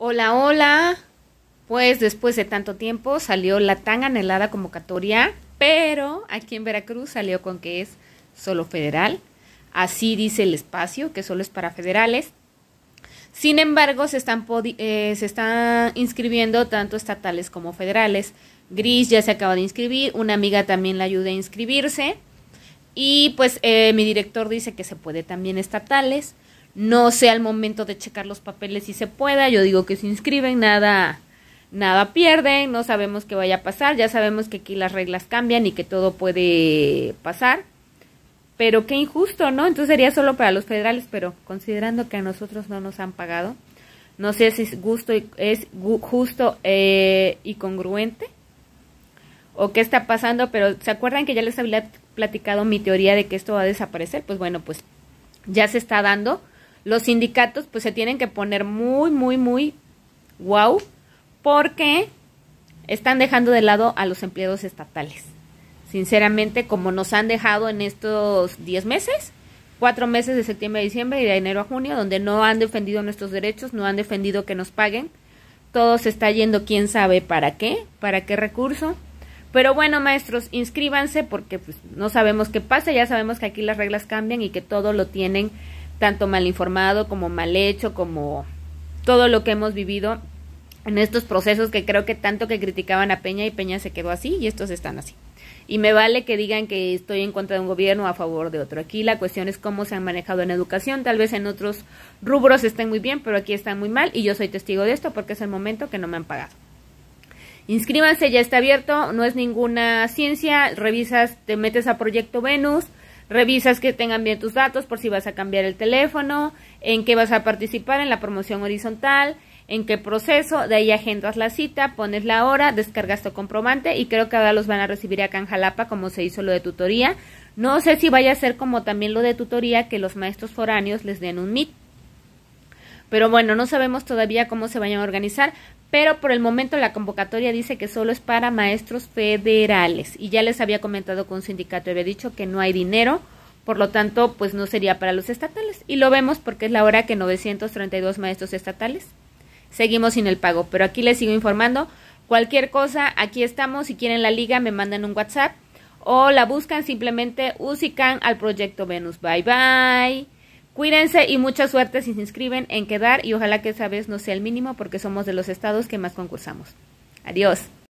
Hola, hola. Pues después de tanto tiempo salió la tan anhelada convocatoria, pero aquí en Veracruz salió con que es solo federal. Así dice el espacio, que solo es para federales. Sin embargo, se están, eh, inscribiendo tanto estatales como federales. Gris ya se acaba de inscribir, una amiga también la ayuda a inscribirse. Y pues eh, mi director dice que se puede también estatales no sea el momento de checar los papeles si se pueda. Yo digo que se inscriben, nada, nada pierden, no sabemos qué vaya a pasar, ya sabemos que aquí las reglas cambian y que todo puede pasar. Pero qué injusto, ¿no? Entonces sería solo para los federales, pero considerando que a nosotros no nos han pagado, no sé si es, es justo eh, y congruente o qué está pasando, pero ¿se acuerdan que ya les había platicado mi teoría de que esto va a desaparecer? Pues bueno, pues ya se está dando los sindicatos pues se tienen que poner muy, muy, muy wow porque están dejando de lado a los empleados estatales. Sinceramente, como nos han dejado en estos 10 meses, cuatro meses de septiembre a diciembre y de enero a junio, donde no han defendido nuestros derechos, no han defendido que nos paguen. Todo se está yendo quién sabe para qué, para qué recurso. Pero bueno, maestros, inscríbanse porque pues, no sabemos qué pasa, ya sabemos que aquí las reglas cambian y que todo lo tienen tanto mal informado como mal hecho, como todo lo que hemos vivido en estos procesos que creo que tanto que criticaban a Peña y Peña se quedó así y estos están así. Y me vale que digan que estoy en contra de un gobierno o a favor de otro. Aquí la cuestión es cómo se han manejado en educación. Tal vez en otros rubros estén muy bien, pero aquí están muy mal y yo soy testigo de esto porque es el momento que no me han pagado. Inscríbanse, ya está abierto, no es ninguna ciencia, revisas, te metes a Proyecto Venus, Revisas que tengan bien tus datos por si vas a cambiar el teléfono, en qué vas a participar en la promoción horizontal, en qué proceso, de ahí agendas la cita, pones la hora, descargas tu comprobante y creo que ahora los van a recibir acá en Jalapa como se hizo lo de tutoría. No sé si vaya a ser como también lo de tutoría que los maestros foráneos les den un MIT. Pero bueno, no sabemos todavía cómo se vayan a organizar, pero por el momento la convocatoria dice que solo es para maestros federales. Y ya les había comentado con un sindicato había dicho que no hay dinero, por lo tanto, pues no sería para los estatales. Y lo vemos porque es la hora que 932 maestros estatales seguimos sin el pago. Pero aquí les sigo informando. Cualquier cosa, aquí estamos. Si quieren la liga, me mandan un WhatsApp o la buscan simplemente usican al proyecto Venus. Bye bye. Cuídense y mucha suerte si se inscriben en quedar y ojalá que esa vez no sea el mínimo porque somos de los estados que más concursamos. Adiós.